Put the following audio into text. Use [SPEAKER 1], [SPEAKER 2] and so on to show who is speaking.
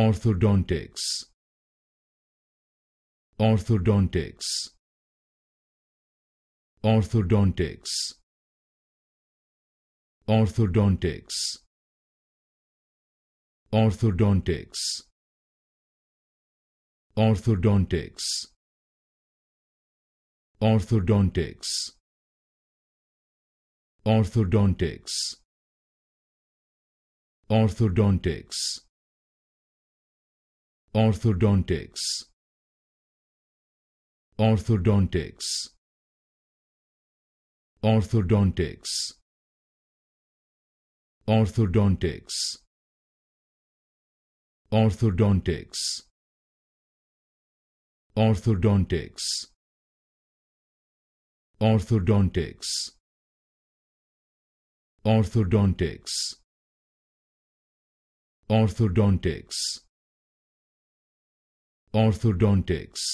[SPEAKER 1] orthodontics orthodontics orthodontics orthodontics orthodontics orthodontics orthodontics orthodontics orthodontics orthodontics orthodontics orthodontics orthodontics orthodontics orthodontics orthodontics orthodontics orthodontics orthodontics